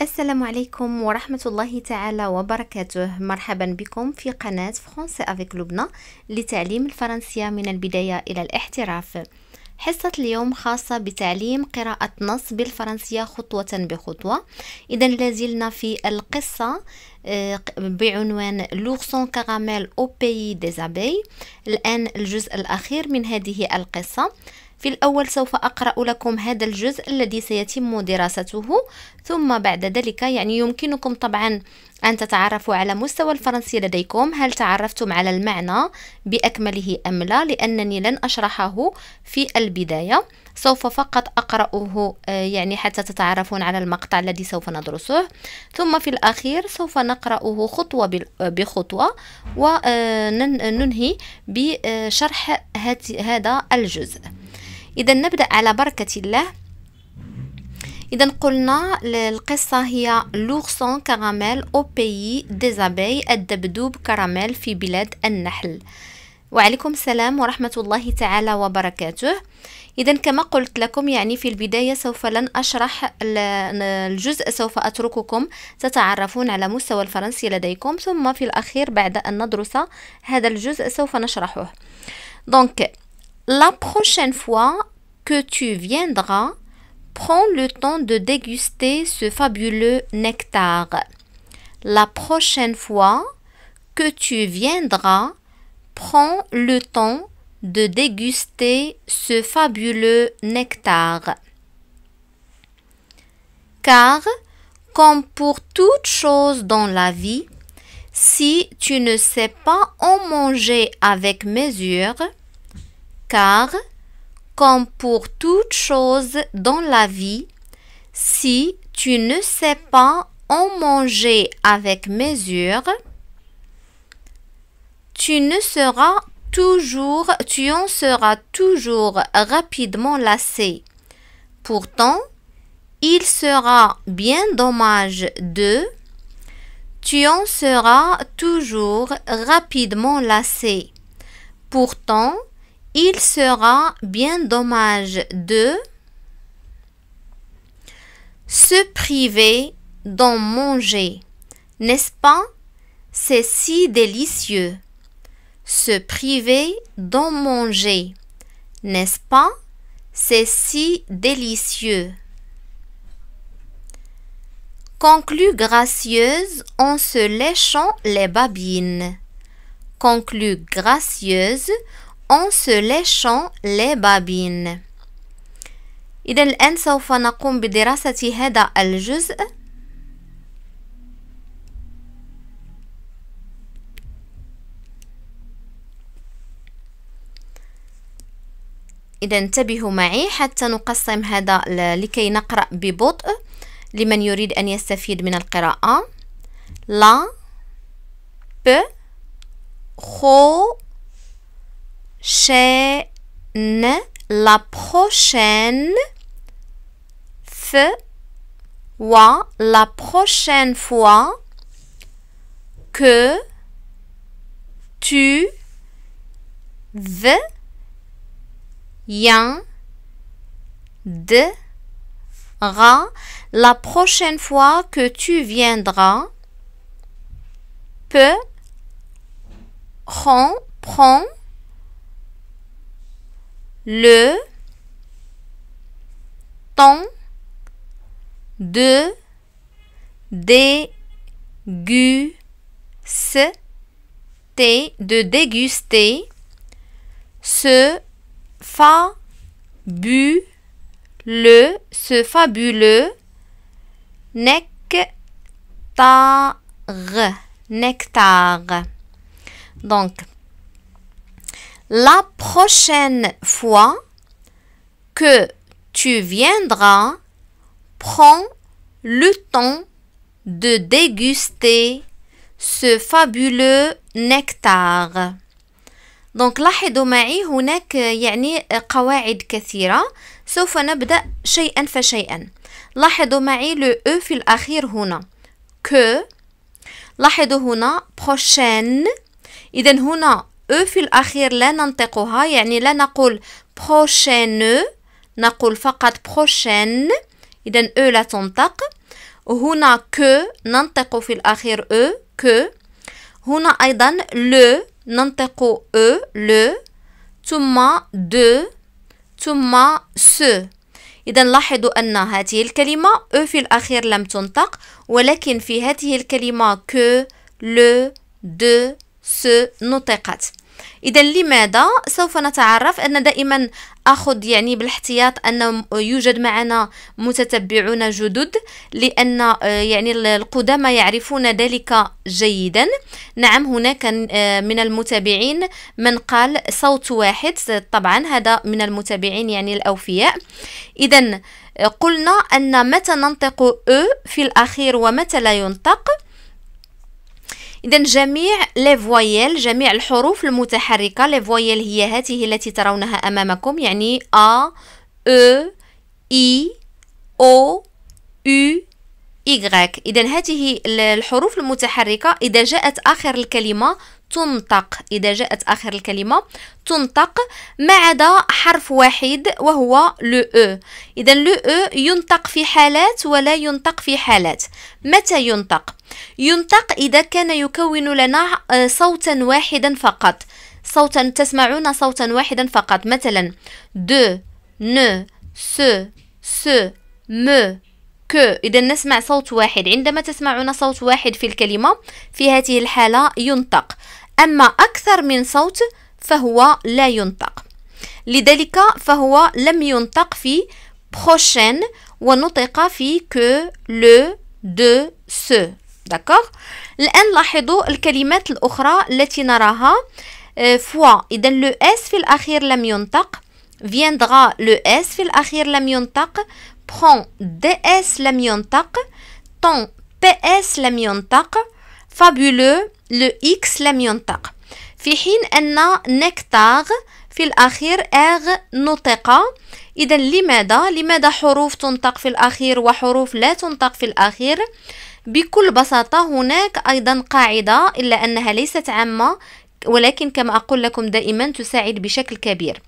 السلام عليكم ورحمة الله تعالى وبركاته مرحبا بكم في قناة فرنسي أفيك لبنى لتعليم الفرنسية من البداية إلى الاحتراف حصة اليوم خاصة بتعليم قراءة نص بالفرنسية خطوة بخطوة إذا لازلنا في القصة آه، بعنوان لورسون كراميل أو بي ديزابي الآن الجزء الأخير من هذه القصة في الأول سوف أقرأ لكم هذا الجزء الذي سيتم دراسته ثم بعد ذلك يعني يمكنكم طبعا أن تتعرفوا على مستوى الفرنسي لديكم هل تعرفتم على المعنى بأكمله أم لا لأنني لن أشرحه في البداية سوف فقط أقرأه آه، يعني حتى تتعرفون على المقطع الذي سوف ندرسه ثم في الأخير سوف نقرأه خطوة بخطوة وننهي آه، بشرح هذا الجزء إذا نبدأ على بركة الله إذا قلنا القصة هي لوغسون كراميل أو بيي ديزابي الدبدوب كراميل في بلاد النحل وعليكم السلام ورحمة الله تعالى وبركاته إذا كما قلت لكم يعني في البداية سوف لن أشرح الجزء سوف أترككم تتعرفون على مستوى الفرنسي لديكم ثم في الأخير بعد أن ندرس هذا الجزء سوف نشرحه دونك La prochaine fois que tu viendras, prends le temps de déguster ce fabuleux nectar. La prochaine fois que tu viendras, prends le temps de déguster ce fabuleux nectar. Car, comme pour toute chose dans la vie, si tu ne sais pas en manger avec mesure, car, comme pour toute chose dans la vie, si tu ne sais pas en manger avec mesure, tu ne seras toujours, tu en seras toujours rapidement lassé. Pourtant, il sera bien dommage de tu en seras toujours rapidement lassé. Pourtant, il sera bien dommage de se priver d'en manger, n'est-ce pas C'est si délicieux. Se priver d'en manger, n'est-ce pas C'est si délicieux. Conclut gracieuse en se léchant les babines. Conclut gracieuse en se léchant les babines إذا الآن سوف نقوم بدراسة هذا الجزء إذا انتبهوا معي حتى نقسم هذا لكي نقرأ ببطء لمن يريد أن يستفيد من القراءة لا ب خو chaîne, la prochaine, feu, wa, la prochaine fois que tu veux de la prochaine fois que tu viendras peut Prends le temps de déguster, de déguster ce fabuleux, ce fabuleux nectar, nectar. Donc, la prochaine fois que tu viendras, prends le temps de déguster ce fabuleux nectar. دونك لاحظوا معي هناك يعني قواعد كثيرة سوف نبدأ شيئا فشيئا لاحظوا معي لو او في الأخير هنا que, لاحظوا هنا prochaine إذا هنا أو في الأخير لا ننطقها يعني لا نقول بروشين نقول فقط بروشين إذا أو لا تنطق هنا كو ننطق في الأخير أو كو هنا أيضا لو ننطق أو لو ثم دو ثم سو إذا لاحظوا أن هذه الكلمة أو في الأخير لم تنطق ولكن في هذه الكلمة كو لو دو سو نطقت إذا لماذا سوف نتعرف أن دائما أخذ يعني بالاحتياط أن يوجد معنا متتبعون جدد لأن آه، يعني القدامى يعرفون ذلك جيدا نعم هناك آه، من المتابعين من قال صوت واحد طبعا هذا من المتابعين يعني الأوفياء إذا قلنا أن متى ننطق أو في الأخير ومتى لا ينطق اذا جميع لي فويل جميع الحروف المتحركه لي فويل هي هذه التي ترونها امامكم يعني ا او اي او يو إيغريك إذا هذه الحروف المتحركة إذا جاءت آخر الكلمة تنطق إذا جاءت آخر الكلمة تنطق ما عدا حرف واحد وهو لو أو إذا لو أو ينطق في حالات ولا ينطق في حالات متى ينطق؟ ينطق إذا كان يكون لنا آه، صوتا واحدا فقط صوتا تسمعون صوتا واحدا فقط مثلا دو نو سو سو مو كو إذا نسمع صوت واحد عندما تسمعون صوت واحد في الكلمة في هذه الحالة ينطق أما أكثر من صوت فهو لا ينطق لذلك فهو لم ينطق في prochaine ونطق في كو لو دو سو داكوغ الآن لاحظوا الكلمات الأخرى التي نراها آه، فوا إذا لو اس في الأخير لم ينطق viendra لو اس في الأخير لم ينطق prend DS لم ينطق بي PS لم ينطق fabuleux le X لم ينطق في حين أن نكتاغ في الأخير آغ نطق إذا لماذا؟ لماذا حروف تنطق في الأخير وحروف لا تنطق في الأخير؟ بكل بساطة هناك أيضا قاعدة إلا أنها ليست عامة ولكن كما أقول لكم دائما تساعد بشكل كبير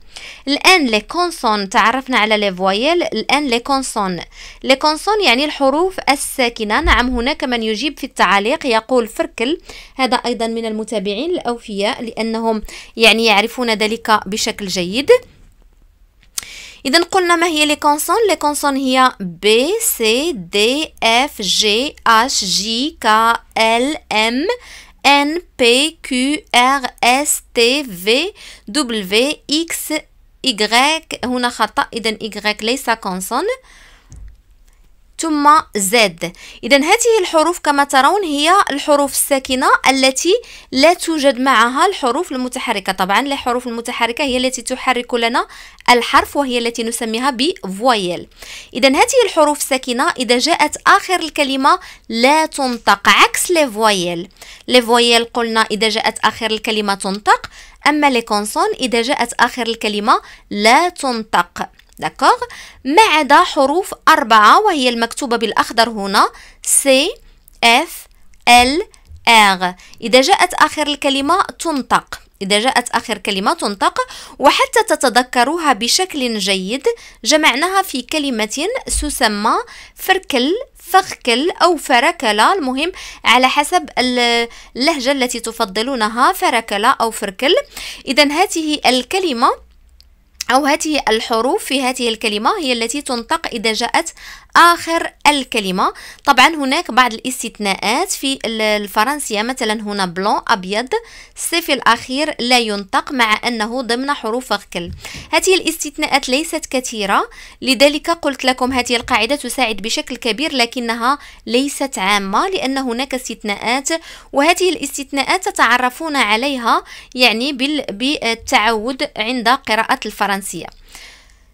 الآن لي كونسون تعرفنا على لي فوايل الآن لي كونسون لي كونسون يعني الحروف الساكنة نعم هناك من يجيب في التعليق يقول فركل هذا أيضا من المتابعين الأوفياء لأنهم يعني يعرفون ذلك بشكل جيد إذا قلنا ما هي لي كونسون لي كونسون هي ب سي دي اف جي اش جي كا ال ام N, P, Q, R, S, T, V, W, X, Y, Hunachata, Iden, Y, les consonnes. ثم زد إذا هذه الحروف كما ترون هي الحروف الساكنة التي لا توجد معها الحروف المتحركة طبعا الحروف المتحركة هي التي تحرك لنا الحرف وهي التي نسميها بفويل إذا هذه الحروف الساكنة إذا جاءت آخر الكلمة لا تنطق عكس لي فويل لي فويل قلنا إذا جاءت آخر الكلمة تنطق أما لي كونسون إذا جاءت آخر الكلمة لا تنطق داكوغ ما عدا حروف أربعة وهي المكتوبة بالأخضر هنا سي اف ال اغ إذا جاءت آخر الكلمة تنطق إذا جاءت آخر كلمة تنطق وحتى تتذكروها بشكل جيد جمعناها في كلمة تسمى فركل فخكل أو فركلة المهم على حسب اللهجة التي تفضلونها فركلة أو فركل إذا هذه الكلمة أو هذه الحروف في هذه الكلمة هي التي تنطق إذا جاءت آخر الكلمة طبعا هناك بعض الاستثناءات في الفرنسية مثلا هنا بلون أبيض السي الأخير لا ينطق مع أنه ضمن حروف غكل هذه الاستثناءات ليست كثيرة لذلك قلت لكم هذه القاعدة تساعد بشكل كبير لكنها ليست عامة لأن هناك استثناءات وهذه الاستثناءات تتعرفون عليها يعني بالتعود عند قراءة الفرنسية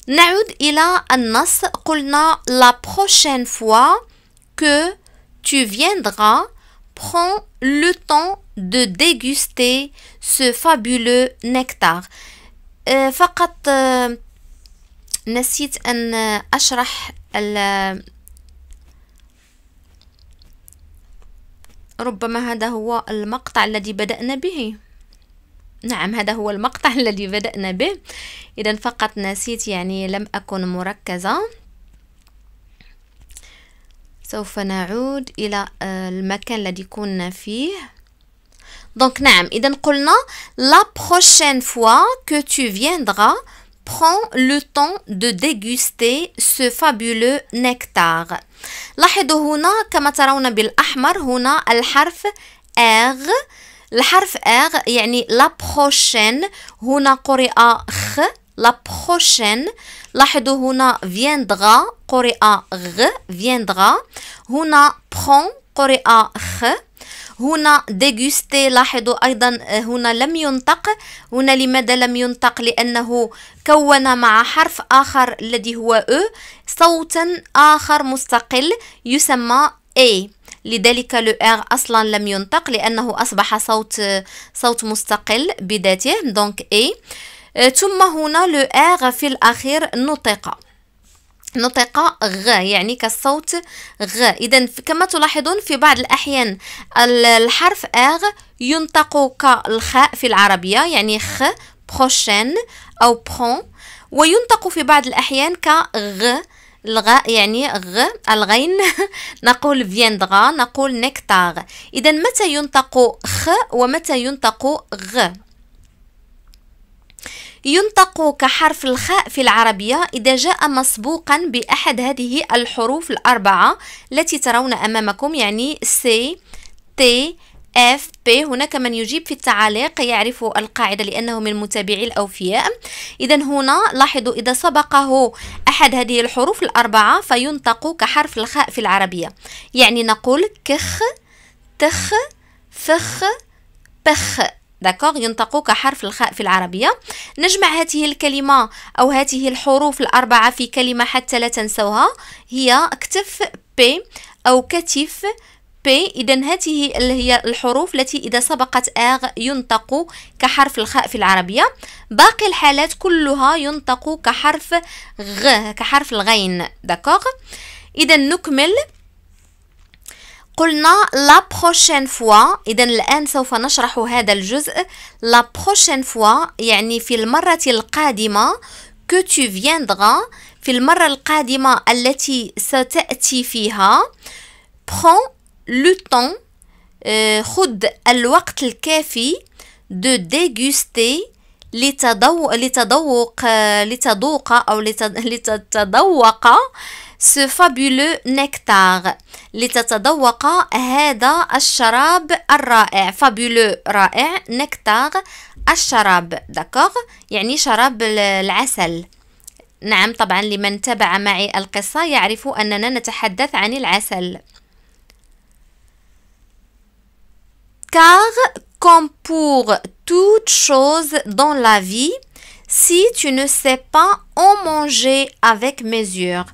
نعود إلى النص قلنا la prochaine fois que tu viendras prends le temps de déguster ce fabuleux nectar euh, Fakat فقط euh, نسيت أن أشرح ربما هذا هو المقطع الذي بدأنا به نعم هذا هو المقطع الذي بدأنا به إذا فقط نسيت يعني لم أكن مركزة سوف نعود إلى آه، المكان الذي كنا فيه دونك نعم, إذا قلنا لا بروشين فوا كو تو viendras, prends le temps de déguster ce fabuleux nectar. لاحظوا هنا كما ترون بالأحمر هنا الحرف R الحرف اغ يعني لا بروشين هنا قرئ خ لا بروشين لاحظوا هنا فيندغا قرئ غ فيندغا هنا برون قرئ خ هنا ديغوستي لاحظوا ايضا هنا لم ينطق هنا لماذا لم ينطق لانه كون مع حرف اخر الذي هو او صوتا اخر مستقل يسمى اي لذلك لو ار اصلا لم ينطق لانه اصبح صوت صوت مستقل بذاته دونك اي آه، ثم هنا لو ار في الاخير نطق نطق غ يعني كالصوت غ اذا كما تلاحظون في بعض الاحيان الحرف اغ ينطق كالخاء في العربيه يعني خ بروشين او برون وينطق في بعض الاحيان كغ الغاء يعني غ الغين نقول فيندغا نقول نكتاغ إذا متى ينطق خ ومتى ينطق غ ينطق كحرف الخاء في العربية إذا جاء مسبوقا بأحد هذه الحروف الأربعة التي ترون أمامكم يعني سي تي اف بي هناك من يجيب في التعاليق يعرف القاعدة لأنه من متابعي الأوفياء إذا هنا لاحظوا إذا سبقه أحد هذه الحروف الأربعة فينطق كحرف الخاء في العربية يعني نقول كخ تخ فخ بخ داكوغ ينطق كحرف الخاء في العربية نجمع هذه الكلمة أو هذه الحروف الأربعة في كلمة حتى لا تنسوها هي كتف بي أو كتف بي إذا هذه هي الحروف التي إذا سبقت آغ ينطق كحرف الخاء في العربية باقي الحالات كلها ينطق كحرف غ كحرف الغين داكوغ إذا نكمل قلنا لا بروشين فوا اذا الان سوف نشرح هذا الجزء لا بروشين فوا يعني في المره القادمه كو تو viendras في المره القادمه التي ستاتي فيها prends le temps euh, خد الوقت الكافي دو ديغوستي لتذوق لتذوق لتذوق أو لتتذوق سو fabuleux نكتار لتتذوق هذا الشراب الرائع fabuleux رائع نكتار الشراب دكور يعني شراب العسل نعم طبعا لمن تبع معي القصة يعرف أننا نتحدث عن العسل Car, comme pour toute chose dans la vie, si tu ne sais pas en manger avec mesure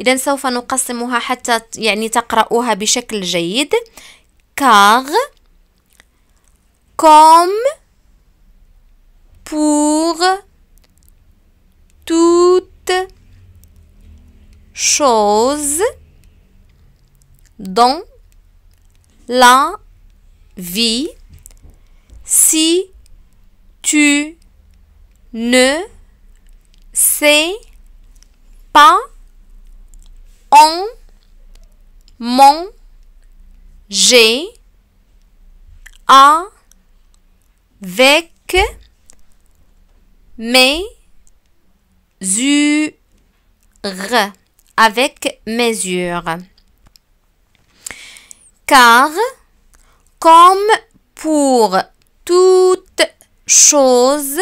إذا سوف نقسمها حتى يعني تقرأوها بشكل جيد car comme pour toute chose dans la vie si tu ne sais pas en manger avec mes mesures avec mesure car comme pour toute chose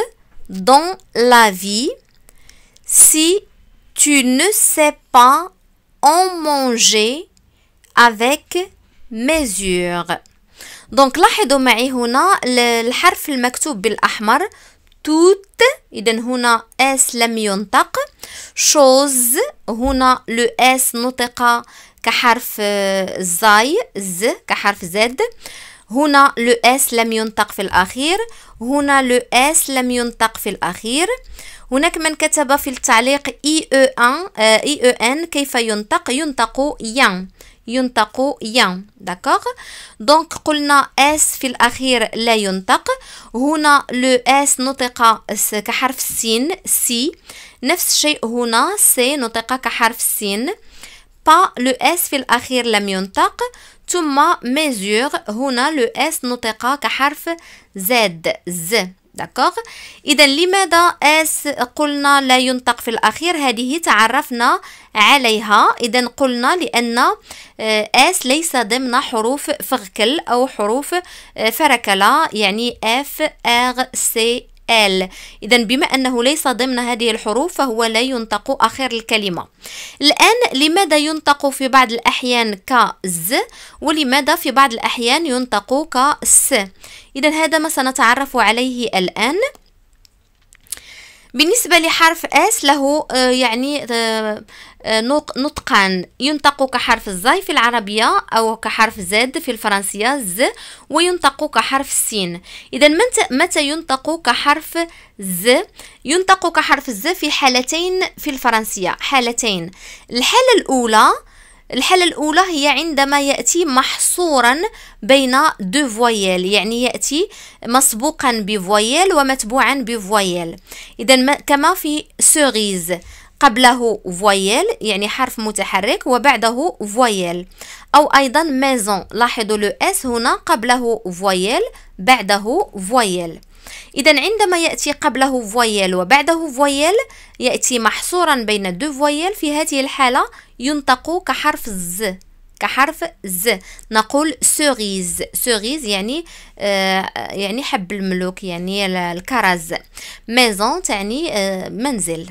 dans la vie, si tu ne sais pas en manger avec mesure. Donc, l'un et l'autre, ici, la lettre écrite en rouge, toute, donc ici, le « pas Chose, huna le « s » est pas, comme z », kaharf la z ». هنا لو اس لم ينطق في الأخير هنا لو اس لم ينطق في الأخير هناك من كتب في التعليق اي او ان آه، اي او ان كيف ينطق ينطق يان ينطق يان داكوغ دونك قلنا اس في الاخير لا ينطق هنا لو اس نطق كحرف السين سي نفس الشيء هنا سي نطق كحرف السين با لو اس في الاخير لم ينطق ثم ميزور هنا لو اس نطق كحرف زد ز داكوغ اذا لماذا اس قلنا لا ينطق في الاخير هذه تعرفنا عليها اذا قلنا لان اس آه، ليس ضمن حروف فغكل او حروف آه، فركله يعني اف ار سي ال إذا بما أنه ليس ضمن هذه الحروف فهو لا ينطق آخر الكلمة الآن لماذا ينطق في بعض الأحيان كز ولماذا في بعض الأحيان ينطق كس إذا هذا ما سنتعرف عليه الآن بالنسبة لحرف اس له آه، يعني آه، آه، نطقان ينطق كحرف الزاي في العربية أو كحرف زد في الفرنسية ز وينطق كحرف السين إذا متى ينطق كحرف ز ينطق كحرف ز في حالتين في الفرنسية حالتين الحالة الأولى الحالة الأولى هي عندما يأتي محصورا بين دو فويل يعني يأتي مسبوقا بفويل ومتبوعا بفويل إذا كما في سوريز قبله فويل يعني حرف متحرك وبعده فويل أو أيضا ميزون لاحظوا لو اس هنا قبله فويل بعده فويل إذا عندما يأتي قبله فويل وبعده فويل يأتي محصورا بين دو فويل في هذه الحالة ينطق كحرف ز كحرف ز نقول سوريز سوريز يعني آه يعني حب الملوك يعني الكرز ميزون تعني آه منزل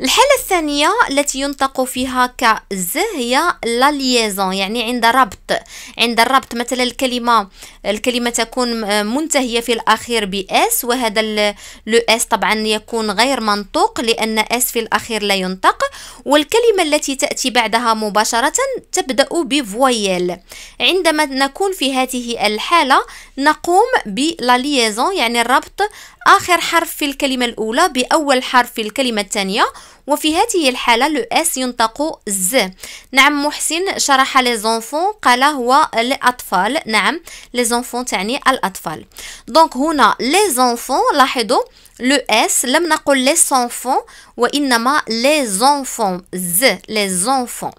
الحالة الثانية التي ينطق فيها كز هي لا ليزون يعني عند ربط عند الربط مثلا الكلمة الكلمة تكون منتهية في الأخير بإس وهذا لو إس طبعا يكون غير منطوق لأن إس في الأخير لا ينطق والكلمة التي تأتي بعدها مباشرة تبدأ بفويل عندما نكون في هذه الحالة نقوم بلا ليزون يعني الربط آخر حرف في الكلمة الأولى بأول حرف في الكلمة الثانية وفي هذه الحالة لو اس ينطق ز نعم محسن شرح لي زونفون قال هو الأطفال نعم لي زونفون تعني الأطفال دونك هنا لي زونفون لاحظوا لو اس لم نقل لي زونفون وإنما لي زونفون ز لي زونفون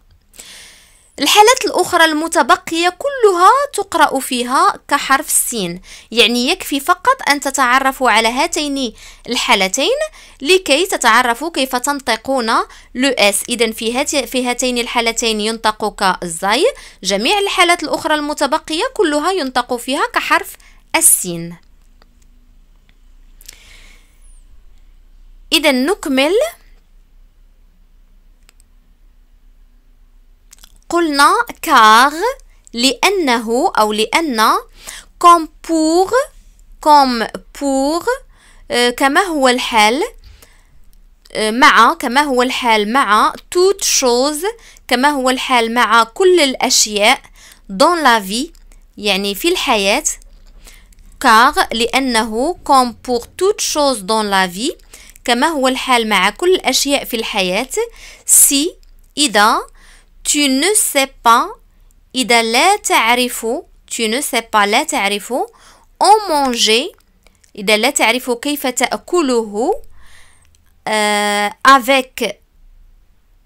الحالات الأخرى المتبقية كلها تقرأ فيها كحرف السين يعني يكفي فقط أن تتعرفوا على هاتين الحالتين لكي تتعرفوا كيف تنطقون لو اس إذا في, هات في هاتين الحالتين ينطق كالزاي جميع الحالات الأخرى المتبقية كلها ينطق فيها كحرف السين إذا نكمل قلنا كار لأنه أو لأن comme بور comme بور آه، كما هو الحال آه، مع كما هو الحال مع توت شوز كما هو الحال مع كل الأشياء دون لا في يعني في الحياة كار لأنه كوم بور توت شوز دون لا في كما هو الحال مع كل الأشياء في الحياة سي إذا tu ne sais pas إذا لا تعرف tu ne sais pas لا تعرف en manger إذا لا تعرف كيف تأكله euh, avec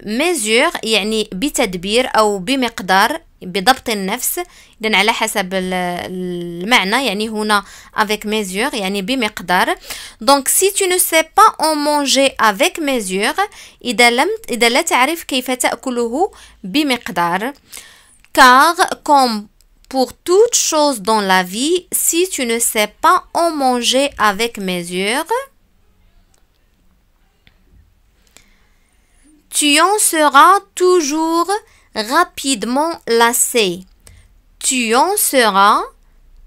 mesure يعني بتدبير أو بمقدار بضبط النفس le على حسب المعنى يعني هنا avec mesure يعني بمقدار donc si tu ne sais pas en manger avec mesure إذا لم إذا لا تعرف كيف تأكله بمقدار car comme pour toute chose dans la vie si tu ne sais pas en manger avec mesure tu en seras toujours rapidement lassé. Tu en seras,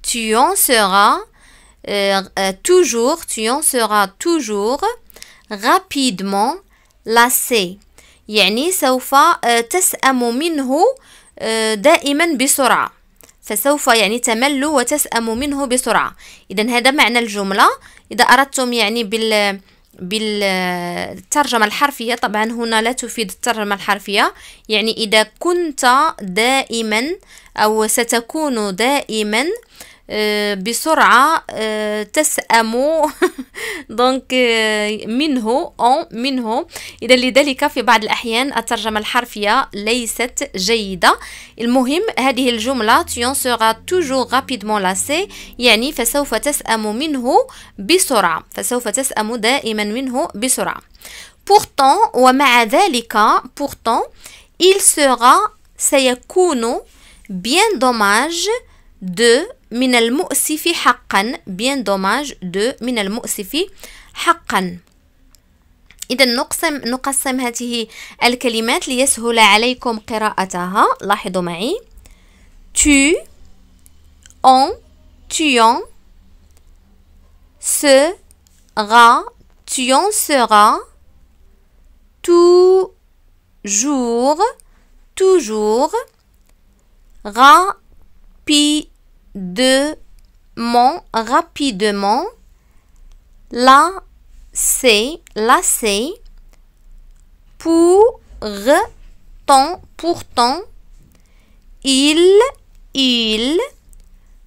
tu en seras euh, euh, toujours, tu en seras toujours rapidement lassé. يعني سوف euh, تسأم منه euh, دائما بسرعة فسوف يعني تمل وتسأم منه بسرعة إذا هذا معنى الجملة إذا أردتم يعني بال بالترجمة الحرفية طبعا هنا لا تفيد الترجمة الحرفية يعني إذا كنت دائما أو ستكون دائما آه، بسرعة آه، تسأم دونك آه، منه أو منه إذا لذلك في بعض الأحيان الترجمة الحرفية ليست جيدة المهم هذه الجملة تيون سوغا توجور غابيدمون لاسي يعني فسوف تسأم منه بسرعة فسوف تسأم دائما منه بسرعة بورتون ومع ذلك, بورتون il sera, سيكون, bien dommage de من المؤسف حقا بين دوماج دو من المؤسف حقا إذا نقسم نقسم هذه الكلمات ليسهل عليكم قراءتها لاحظوا معي tu en tuant sera tu en seras toujours toujours rapide De, mon, rapidement, la c'est pour pourtant, pourtant, il, il,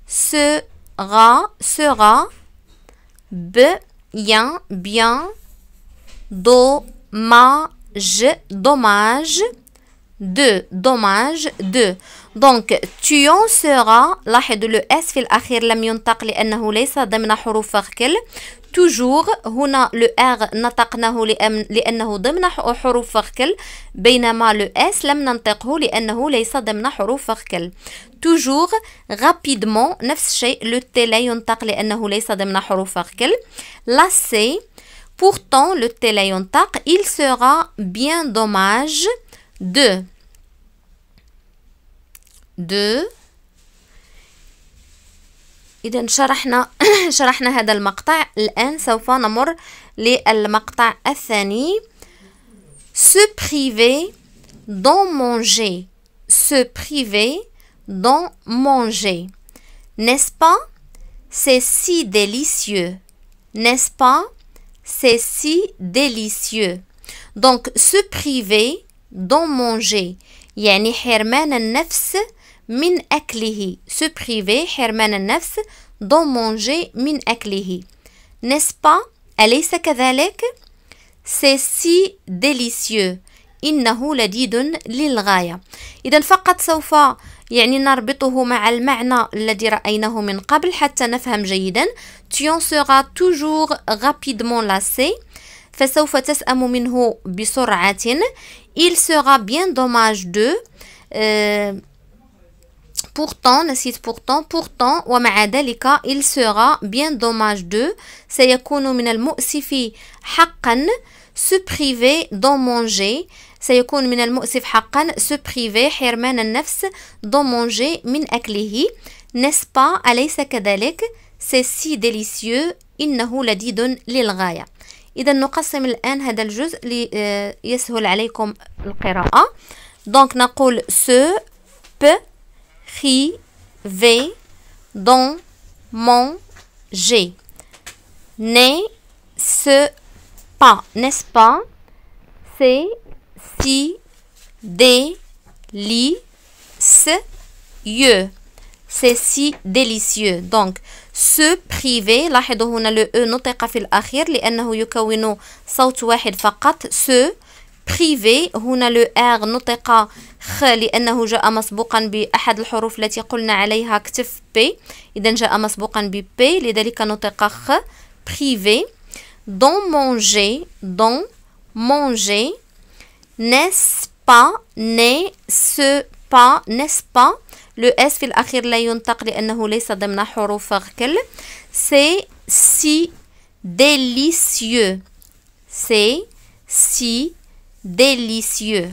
sera, sera, bien, bien, dommage, dommage, de, dommage, de. دونك تيون سورا لاحظوا لو اس في الاخير لم ينطق لانه ليس ضمن حروف فخكل توجور هنا لو ار نطقناه لانه ضمن حروف فخكل بينما لو اس لم ننطقه لانه ليس ضمن حروف فخكل توجور غابيدمون نفس الشيء لو تي لا ينطق لانه ليس ضمن حروف فخكل لا سي Pourtant, le ينطق il sera bien dommage de دو إذا شرحنا شرحنا هذا المقطع الان سوف نمر للمقطع الثاني se priver d'en manger se priver d'en manger n'est-ce pas c'est si délicieux n'est-ce pas c'est si délicieux donc se priver d'en manger يعني حرمان النفس من أكله سبخيفي حرمان النفس دو مونجي من اكله نسبا أليس كذلك سي سي ديليسيو إنه لذيذ للغاية إذا فقط سوف يعني نربطه مع المعنى الذي رأيناه من قبل حتى نفهم جيدا تيون سيغا توجور غابيدمون لاسي فسوف تسأم منه بسرعة il sera bien dommage de euh, pourtant نسيت pourtant pourtant ومع ذلك il sera bien dommage de سيكون من المؤسف حقا se priver d'en manger سيكون من المؤسف حقا se priver حرمان النفس d'en manger من أكله n'est-ce pas أليس كذلك c'est si délicieux إنه لذيذ للغاية إذا نقسم الآن هذا الجزء ليسهل عليكم القراءة دونك نقول ce peut privé mon manger. N'est-ce pas, n'est-ce pas? C'est si délicieux. C'est si délicieux. Donc, se priver, لاحظوا هنا le e نطق في الأخير fait يكون صوت واحد فقط. Se بريفي هنا لو ار نطق خ لأنه جاء مسبوقا بأحد الحروف التي قلنا عليها كتف بي إذا جاء مسبوقا ببي لذلك نطق خ بريفي دون مونجي دون مونجي نس با ني سو با نس با لو اس في الأخير لا ينطق لأنه ليس ضمن حروف غكل سي سي ديليسيو سي سي délicieux.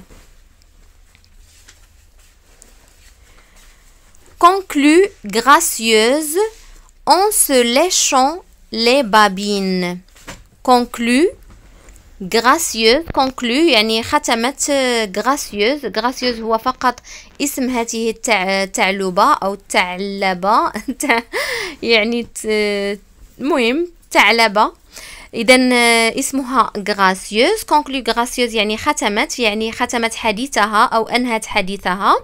Conclut gracieuse en se léchant les babines. Conclut gracieuse conclut يعني ختمت gracieuse gracieuse هو فقط اسم هذه ta'luba ou ta'laba يعني المهم euh, ta'laba اذا آه، اسمها غراسيوز كونكلو غراسيوز يعني ختمت يعني ختمت حديثها او انهت حديثها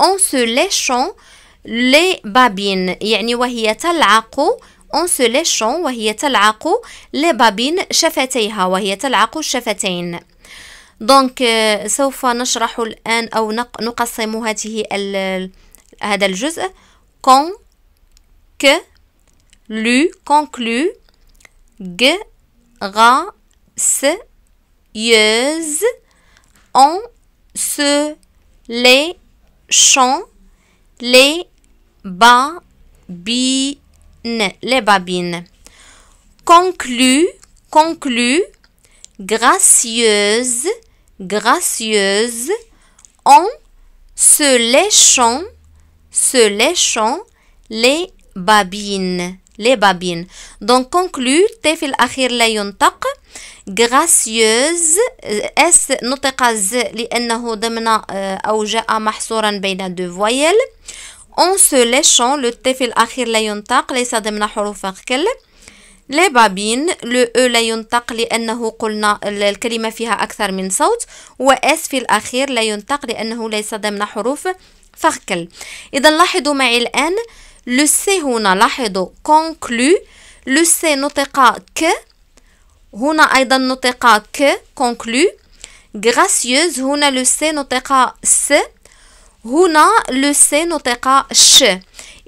اون سو ليشون لي بابين يعني وهي تلعق اون سو ليشون وهي تلعق لي بابين شفتيها وهي تلعق الشفتين دونك آه، سوف نشرح الان او نقسم هذه هذا الجزء كون ك لو كونكلو غ gracieuse en se léchant les babines. Les babines. Conclu, conclu, gracieuse, gracieuse, en se léchant, se léchant les babines. لي بابين دونك كونكلو T في الأخير لا ينطق غراسيوز اس نطق ز لأنه ضمن أو جاء محصورا بين دو فويل اون سو ليشون لو T في الأخير لا ينطق ليس ضمن حروف كل لي بابين لو او لا ينطق لانه قلنا الكلمه فيها اكثر من صوت و اس في الاخير لا ينطق لانه ليس ضمن حروف فخكل اذا لاحظوا معي الان لو سي هنا لاحظوا كونكلو لو سي نطق ك هنا أيضا نطق ك كونكلو غراسيوز هنا لو سي نطق س هنا لو سي نطق ش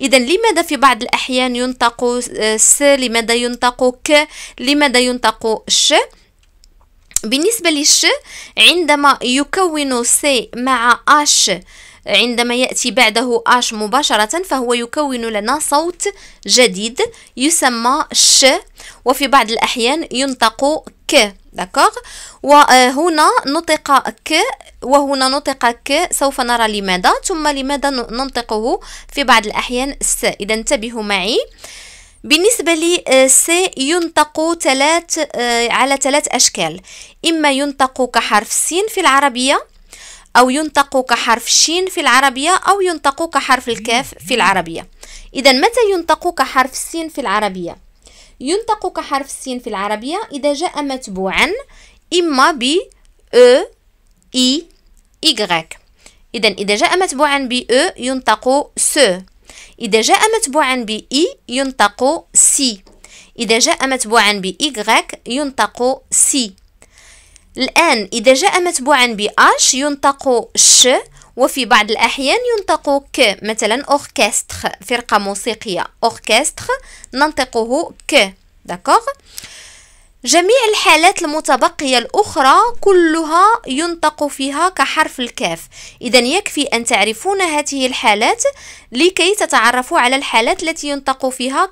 إذا لماذا في بعض الأحيان ينطق س لماذا ينطق ك لماذا ينطق ش بالنسبة للش عندما يكون س مع اش عندما يأتي بعده آش مباشرة فهو يكون لنا صوت جديد يسمى ش وفي بعض الأحيان ينطق ك داكوغ وهنا نطق ك وهنا نطق ك سوف نرى لماذا ثم لماذا ننطقه في بعض الأحيان س إذا انتبهوا معي بالنسبة لي آه، س ينطق ثلاث آه، على ثلاث أشكال إما ينطق كحرف سين في العربية أو ينطق كحرف شين في العربية أو ينطق كحرف الكاف في العربية إذا متى ينطق كحرف السين في العربية؟ ينطق كحرف السين في العربية إذا جاء متبوعا إما ب أ إي إغريك إذا إذا جاء متبوعا ب أ ينطق س إذا جاء متبوعا ب إي ينطق سي إذا جاء متبوعا ب إغريك ينطق سي الآن إذا جاء متبوعا ب ينطق ش وفي بعض الأحيان ينطق ك مثلا أوركستر فرقة موسيقية أوركستر ننطقه ك داكوغ جميع الحالات المتبقية الأخرى كلها ينطق فيها كحرف الكاف إذا يكفي أن تعرفون هذه الحالات لكي تتعرفوا على الحالات التي ينطق فيها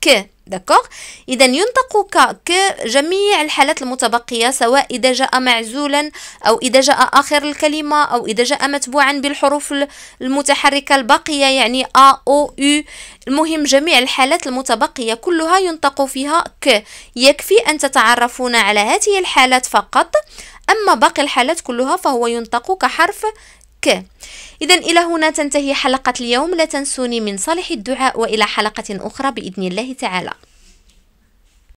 كك دكوغ اذا ينطق ك كجميع الحالات المتبقيه سواء اذا جاء معزولا او اذا جاء اخر الكلمه او اذا جاء متبوعا بالحروف المتحركه الباقيه يعني ا او يو المهم جميع الحالات المتبقيه كلها ينطق فيها ك يكفي ان تتعرفون على هذه الحالات فقط اما باقي الحالات كلها فهو ينطق كحرف ك إذا إلى هنا تنتهي حلقة اليوم لا تنسوني من صالح الدعاء وإلى حلقة أخرى بإذن الله تعالى